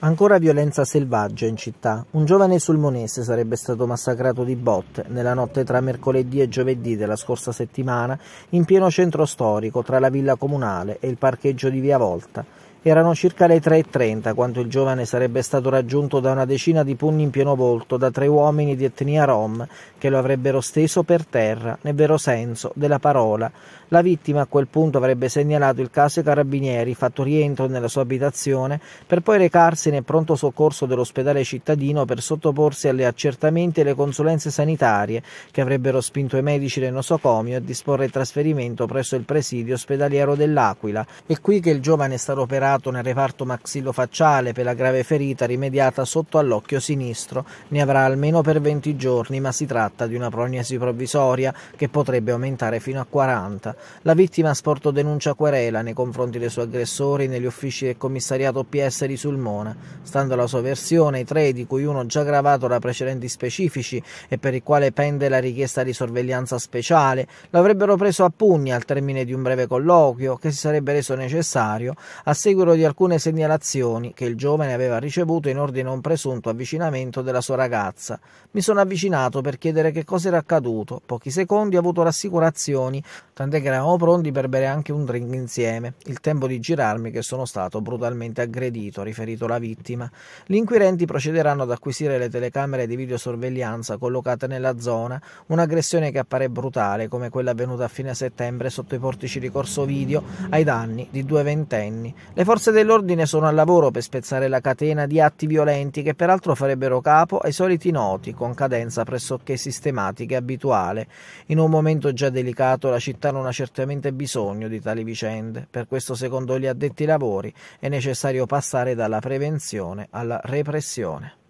Ancora violenza selvaggia in città. Un giovane sulmonese sarebbe stato massacrato di botte nella notte tra mercoledì e giovedì della scorsa settimana in pieno centro storico tra la villa comunale e il parcheggio di Via Volta. Erano circa le 3.30 quando il giovane sarebbe stato raggiunto da una decina di pugni in pieno volto da tre uomini di etnia rom che lo avrebbero steso per terra, nel vero senso della parola. La vittima a quel punto avrebbe segnalato il caso ai carabinieri, fatto rientro nella sua abitazione, per poi recarsi nel pronto soccorso dell'ospedale cittadino per sottoporsi alle accertamenti e alle consulenze sanitarie che avrebbero spinto i medici del nosocomio a disporre il trasferimento presso il presidio ospedaliero dell'Aquila. È qui che il giovane è stato operato trasportato nel reparto maxillofacciale per la grave ferita rimediata sotto all'occhio sinistro. Ne avrà almeno per 20 giorni, ma si tratta di una prognosi provvisoria che potrebbe aumentare fino a 40. La vittima ha sporto denuncia querela nei confronti dei suoi aggressori negli uffici del commissariato PS di Sulmona. Stando alla sua versione, i tre, di cui uno già gravato da precedenti specifici e per il quale pende la richiesta di sorveglianza speciale, l'avrebbero preso a pugni al termine di un breve colloquio che si sarebbe reso necessario a seguito seguito di alcune segnalazioni che il giovane aveva ricevuto in ordine a un presunto avvicinamento della sua ragazza. Mi sono avvicinato per chiedere che cosa era accaduto. Pochi secondi ho avuto rassicurazioni, tant'è che eravamo pronti per bere anche un drink insieme. Il tempo di girarmi che sono stato brutalmente aggredito, riferito la vittima. Gli inquirenti procederanno ad acquisire le telecamere di videosorveglianza collocate nella zona, un'aggressione che appare brutale come quella avvenuta a fine settembre sotto i portici di Corso Video ai danni di due ventenni. Le forze dell'ordine sono al lavoro per spezzare la catena di atti violenti che peraltro farebbero capo ai soliti noti, con cadenza pressoché sistematica e abituale. In un momento già delicato la città non ha certamente bisogno di tali vicende, per questo secondo gli addetti ai lavori è necessario passare dalla prevenzione alla repressione.